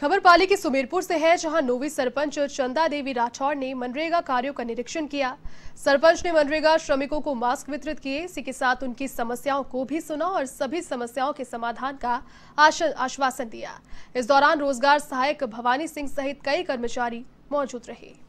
खबर पाली के सुमेरपुर से है जहां नोवी सरपंच चंदा देवी राठौर ने मनरेगा कार्यों का निरीक्षण किया सरपंच ने मनरेगा श्रमिकों को मास्क वितरित किए इसी के साथ उनकी समस्याओं को भी सुना और सभी समस्याओं के समाधान का आश्वासन दिया इस दौरान रोजगार सहायक भवानी सिंह सहित कई कर्मचारी मौजूद रहे